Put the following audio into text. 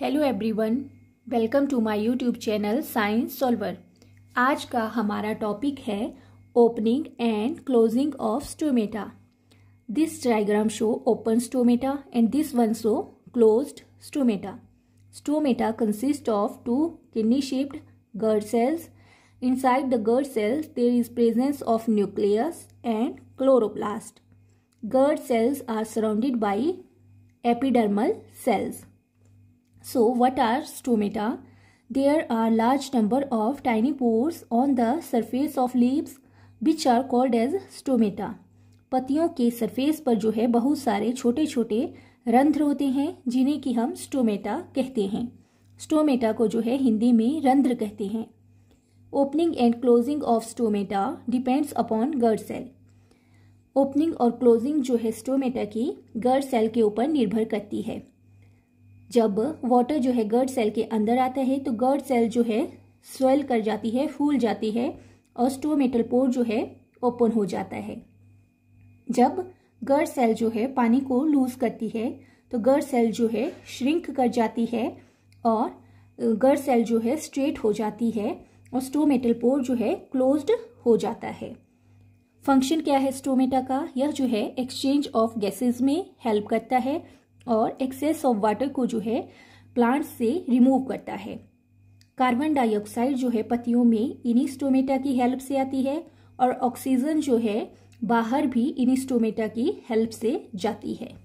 Hello everyone welcome to my YouTube channel science solver आज का हमारा टॉपिक है opening and closing of stomata this diagram show open stomata and this one show closed stomata stomata consist of two kidney shaped guard cells inside the guard cells there is presence of nucleus and chloroplast guard cells are surrounded by epidermal cells So what are stomata? There are large number of tiny pores on the surface of leaves which are called as stomata. पतियों के surface पर जो है बहुत सारे छोटे छोटे रंध्र होते हैं जिन्हें कि हम स्टोमेटा कहते हैं स्टोमेटा को जो है हिंदी में रंध्र कहते हैं opening and closing of stomata depends upon guard cell opening और क्लोजिंग जो है स्टोमेटा की गर्ड सेल के ऊपर निर्भर करती है जब वाटर जो है गर्ड सेल के अंदर आता है तो गर्ड सेल जो है स्वेल कर जाती है फूल जाती है और स्टोमेटल पोर जो है ओपन हो जाता है जब गर्ड सेल जो है पानी को लूज करती है तो गर्ड सेल जो है श्रिंक कर जाती है और गर्ड सेल जो है स्ट्रेट हो जाती है और स्टोमेटल पोर जो है क्लोज्ड हो जाता है फंक्शन क्या है स्टोमेटा का यह जो है एक्सचेंज ऑफ गैसेस में हेल्प करता है और एक्सेस ऑफ वाटर को जो है प्लांट से रिमूव करता है कार्बन डाइऑक्साइड जो है पत्तियों में इनिस्टोमेटा की हेल्प से आती है और ऑक्सीजन जो है बाहर भी इनिस्टोमेटा की हेल्प से जाती है